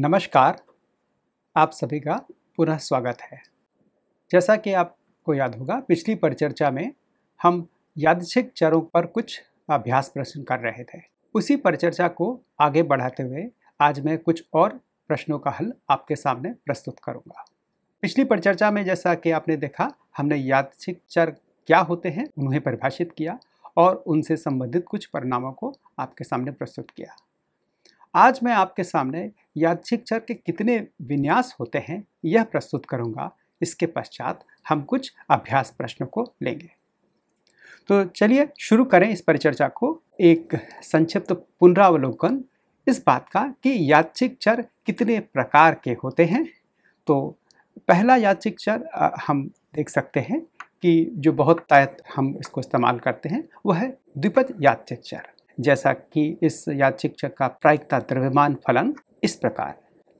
नमस्कार आप सभी का पुनः स्वागत है जैसा कि आपको याद होगा पिछली परिचर्चा में हम यादृच्छिक चरों पर कुछ अभ्यास प्रश्न कर रहे थे उसी परिचर्चा को आगे बढ़ाते हुए आज मैं कुछ और प्रश्नों का हल आपके सामने प्रस्तुत करूंगा। पिछली परिचर्चा में जैसा कि आपने देखा हमने यादृच्छिक चर क्या होते हैं उन्हें परिभाषित किया और उनसे संबंधित कुछ परिणामों को आपके सामने प्रस्तुत किया आज मैं आपके सामने चर के कितने विन्यास होते हैं यह प्रस्तुत करूंगा इसके पश्चात हम कुछ अभ्यास प्रश्नों को लेंगे तो चलिए शुरू करें इस परिचर्चा को एक संक्षिप्त पुनरावलोकन इस बात का कि यादृक्षिक चर कितने प्रकार के होते हैं तो पहला यादृक्षिक चर हम देख सकते हैं कि जो बहुत तायत हम इसको इस्तेमाल करते हैं वह है द्विपद यादृक्षिक चर जैसा कि इस यादृक्षिक चर का प्रायिकता द्रव्यमान फलन इस प्रकार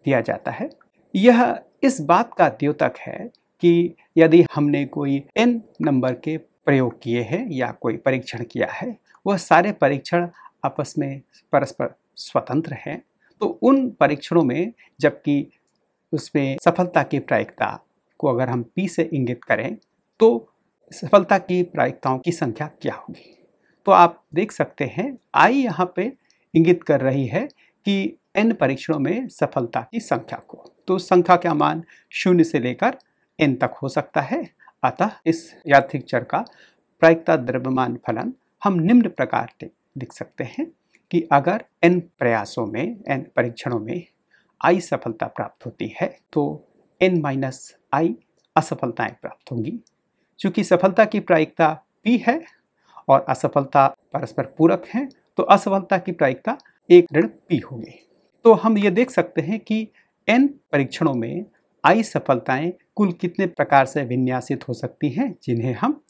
दिया जाता है यह इस बात का द्योतक है कि यदि हमने कोई एन नंबर के प्रयोग किए हैं या कोई परीक्षण किया है वह सारे परीक्षण आपस में परस्पर स्वतंत्र हैं तो उन परीक्षणों में जबकि उसमें सफलता की प्रायिकता को अगर हम पी से इंगित करें तो सफलता की प्रायिकताओं की संख्या क्या होगी तो आप देख सकते हैं आई यहाँ पे इंगित कर रही है कि एन परीक्षणों में सफलता की संख्या को तो संख्या का मान शून्य से लेकर एन तक हो सकता है अतः इस यात्रिक चर का प्रायिकता द्रव्यमान फलन हम निम्न प्रकार से लिख सकते हैं कि अगर एन प्रयासों में एन परीक्षणों में आई सफलता प्राप्त होती है तो एन माइनस आई असफलताएँ प्राप्त होंगी चूँकि सफलता की प्रायिकता पी है और असफलता परस्पर पूरक हैं तो असफलता की प्रायिकता एक ऋण पी होगी तो हम ये देख सकते हैं कि एन परीक्षणों में आई सफलताएं कुल कितने प्रकार से विन्यासित हो सकती हैं जिन्हें हम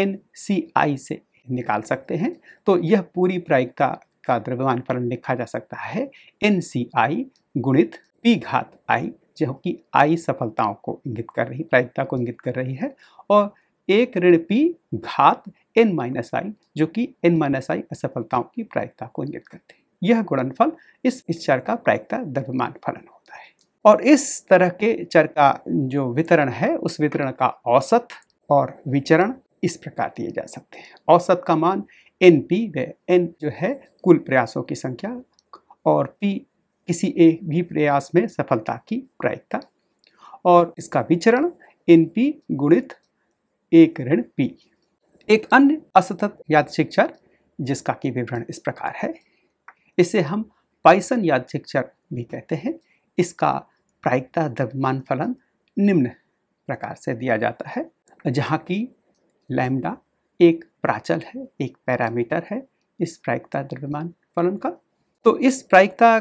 एन सी आई से निकाल सकते हैं तो यह पूरी प्रायिकता का द्रव्यमान फलन लिखा जा सकता है एन सी आई गुणित पी घात आई जो कि आई सफलताओं को इंगित कर रही प्रायिकता को इंगित कर रही है और एक ऋण पी घात एन माइनस आई जो कि एन माइनस आई असफलताओं की प्रायिकता को इंगित करती है यह गुणनफल इस चर का प्रायिकता द्रव्यमान फलन होता है और इस तरह के चर का जो वितरण है उस वितरण का औसत और विचरण इस प्रकार दिए जा सकते हैं औसत का मान एन पी व एन जो है कुल प्रयासों की संख्या और पी किसी एक भी प्रयास में सफलता की प्रायिकता और इसका विचरण एन पी गुणित एक ऋण पी एक अन्य असतत यादशिक चर जिसका कि विवरण इस प्रकार है इसे हम पाइसन यादृक्षर भी कहते हैं इसका प्रायिकता द्रव्यमान फलन निम्न प्रकार से दिया जाता है जहाँ की लैमडा एक प्राचल है एक पैरामीटर है इस प्रायिकता द्रव्यमान फलन का तो इस प्रायिकता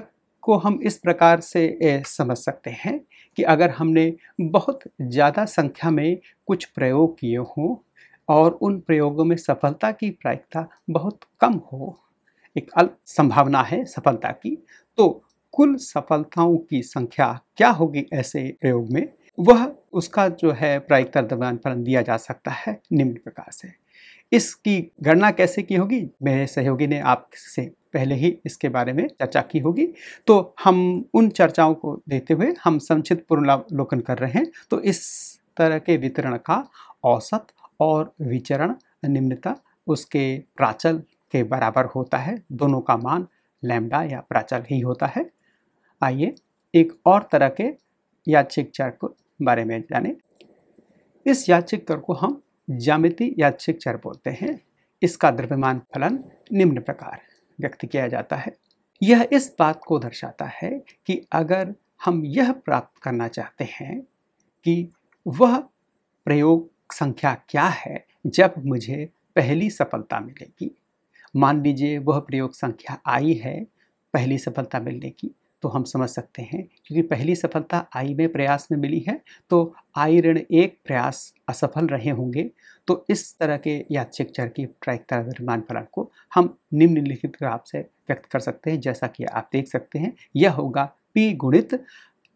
को हम इस प्रकार से समझ सकते हैं कि अगर हमने बहुत ज़्यादा संख्या में कुछ प्रयोग किए हों और उन प्रयोगों में सफलता की प्रायिकता बहुत कम हो एक अल्प संभावना है सफलता की तो कुल सफलताओं की संख्या क्या होगी ऐसे प्रयोग में वह उसका जो है प्रायिकता पर दिया जा सकता है निम्न प्रकार से इसकी गणना कैसे की होगी मेरे सहयोगी ने आपसे पहले ही इसके बारे में चर्चा की होगी तो हम उन चर्चाओं को देते हुए हम संक्षिप्त पूर्णावलोकन कर रहे हैं तो इस तरह के वितरण का औसत और विचरण निम्नता उसके प्राचल के बराबर होता है दोनों का मान लैम्डा या प्राचल ही होता है आइए एक और तरह के याचिक चर को बारे में जाने इस याचिक चर को हम ज्यामिति याचिक चर बोलते हैं इसका द्रव्यमान फलन निम्न प्रकार व्यक्त किया जाता है यह इस बात को दर्शाता है कि अगर हम यह प्राप्त करना चाहते हैं कि वह प्रयोग संख्या क्या है जब मुझे पहली सफलता मिलेगी मान लीजिए वह प्रयोग संख्या आई है पहली सफलता मिलने की तो हम समझ सकते हैं क्योंकि पहली सफलता आई में प्रयास में मिली है तो आई ऋण एक प्रयास असफल रहे होंगे तो इस तरह के यादचिक चर की ट्राइकता निर्माण फलन को हम निम्नलिखित ग्राफ से व्यक्त कर सकते हैं जैसा कि आप देख सकते हैं यह होगा पी गुणित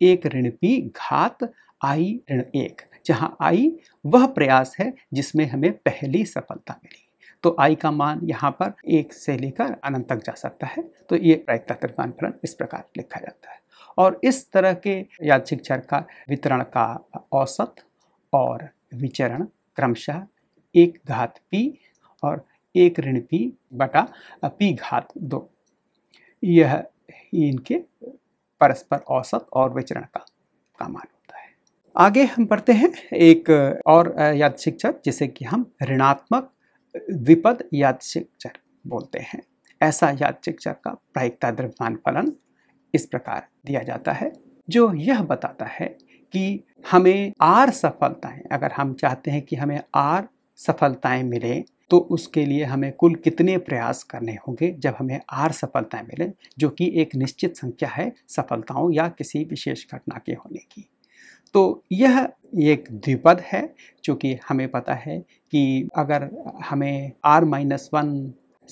एक ऋण पी घात आई ऋण एक जहाँ आई वह प्रयास है जिसमें हमें पहली सफलता मिली तो आई का मान यहाँ पर एक से लेकर अनंत तक जा सकता है तो ये प्रायिकता त्रिकोणफलन इस प्रकार लिखा जाता है और इस तरह के यादृिक चर का वितरण का औसत और विचरण क्रमशः एक घात पी और एक ऋण पी बटा पी घात दो यह इनके परस्पर औसत और विचरण का का मान होता है आगे हम पढ़ते हैं एक और याद चर जिसे कि हम ऋणात्मक द्विपद यादृशिक चर बोलते हैं ऐसा यादृशिक चर का प्रायिकता द्रव्यमान फलन इस प्रकार दिया जाता है जो यह बताता है कि हमें आर सफलताएं अगर हम चाहते हैं कि हमें आर सफलताएं मिले तो उसके लिए हमें कुल कितने प्रयास करने होंगे जब हमें आर सफलताएं मिले जो कि एक निश्चित संख्या है सफलताओं या किसी विशेष घटना के होने की तो यह एक द्विपद है कि हमें पता है कि अगर हमें आर माइनस वन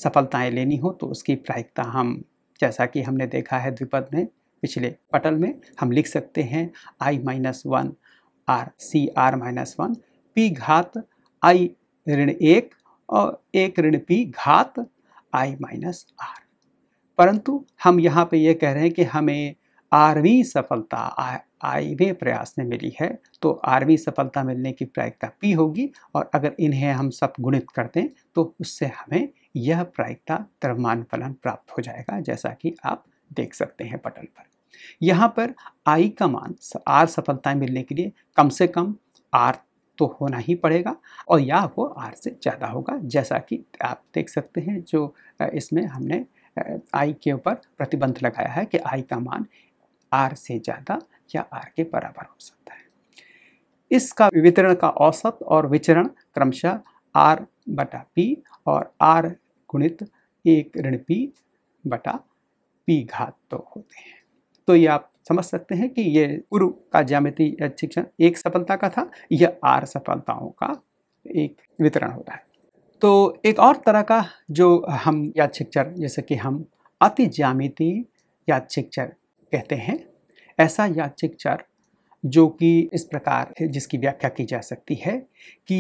सफलताएँ लेनी हो तो उसकी प्रायिकता हम जैसा कि हमने देखा है द्विपद में पिछले पटल में हम लिख सकते हैं I minus one R C R minus one P घात आई ऋण एक और एक ऋण पी घात आई माइनस आर परंतु हम यहाँ पे ये कह रहे हैं कि हमें आरवी सफलता वे प्रयास में मिली है तो आरवी सफलता मिलने की प्रायिकता पी होगी और अगर इन्हें हम सब गुणित कर दें तो उससे हमें यह प्रायिकता द्रव्यमान फलन प्राप्त हो जाएगा जैसा कि आप देख सकते हैं पटल पर यहाँ पर आई का मान आर सफलताएँ मिलने के लिए कम से कम आर तो होना ही पड़ेगा और या वो आर से ज़्यादा होगा जैसा कि आप देख सकते हैं जो इसमें हमने आई के ऊपर प्रतिबंध लगाया है कि आई का मान आर से ज़्यादा या आर के बराबर हो सकता है इसका वितरण का औसत और विचरण क्रमशः आर बटा पी और आर गुणित एक ऋण पी बटा पी घात तो होते हैं तो ये आप समझ सकते हैं कि ये गुरु का ज्यामिति शिक्षण एक सफलता का था यह आर सफलताओं का एक वितरण होता है तो एक और तरह का जो हम याद शिक्षर जैसे कि हम अति ज्यामिति याद शिक्षर कहते हैं ऐसा याचिक चर जो कि इस प्रकार जिसकी व्याख्या की जा सकती है कि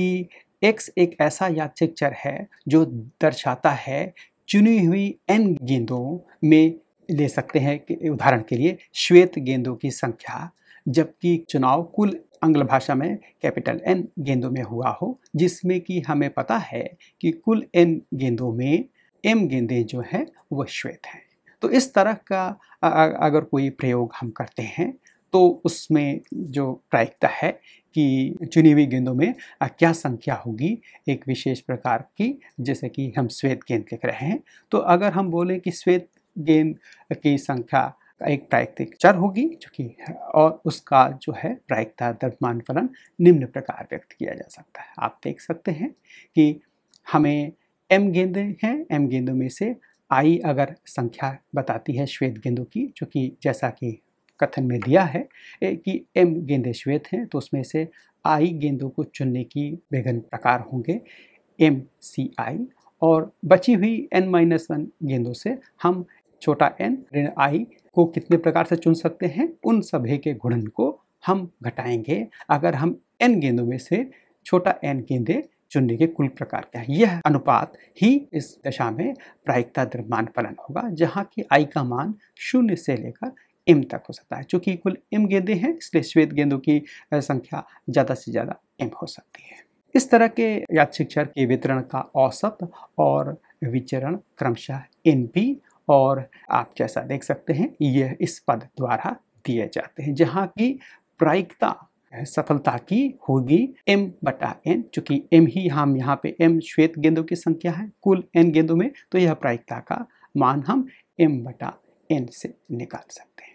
एक्स एक ऐसा याचिक चर है जो दर्शाता है चुनी हुई एन गेंदों में ले सकते हैं उदाहरण के लिए श्वेत गेंदों की संख्या जबकि चुनाव कुल आंग्ल भाषा में कैपिटल एन गेंदों में हुआ हो जिसमें कि हमें पता है कि कुल एन गेंदों में एम गेंदें जो हैं वह श्वेत हैं तो इस तरह का अगर कोई प्रयोग हम करते हैं तो उसमें जो प्रायिकता है कि चुनी हुई गेंदों में क्या संख्या होगी एक विशेष प्रकार की जैसे कि हम श्वेत गेंद लिख रहे हैं तो अगर हम बोलें कि श्वेत गेंद की संख्या एक प्रायिक चर होगी जो कि और उसका जो है प्रायिकता दर्दमान फलन निम्न प्रकार व्यक्त किया जा सकता है आप देख सकते हैं कि हमें एम गेंदें हैं एम गेंदों में से आई अगर संख्या बताती है श्वेत गेंदों की जो कि जैसा कि कथन में दिया है कि एम गेंदे श्वेत हैं तो उसमें से आई गेंदों को चुनने की विभिन्न प्रकार होंगे एम सी आई और बची हुई एन माइनस वन गेंदों से हम छोटा एन ऋण आई को कितने प्रकार से चुन सकते हैं उन सभी के गुणन को हम घटाएंगे अगर हम एन गेंदों में से छोटा एन गेंदे चुनने के कुल प्रकार क्या है यह अनुपात ही इस दशा में प्रायिकता द्रव्यमान फलन होगा जहाँ की आई का मान शून्य से लेकर इम तक हो सकता है चूंकि कुल इम गेंदे हैं इसलिए श्वेत गेंदों की संख्या ज़्यादा से ज़्यादा इम हो सकती है इस तरह के याद के वितरण का औसत और विचरण क्रमशः इन पी और आप जैसा देख सकते हैं यह इस पद द्वारा दिए जाते हैं जहाँ की प्रायिकता सफलता की होगी m बटा एन चूंकि m ही हम यहाँ पे m श्वेत गेंदों की संख्या है कुल n गेंदों में तो यह प्रायिकता का मान हम m बटा एन से निकाल सकते हैं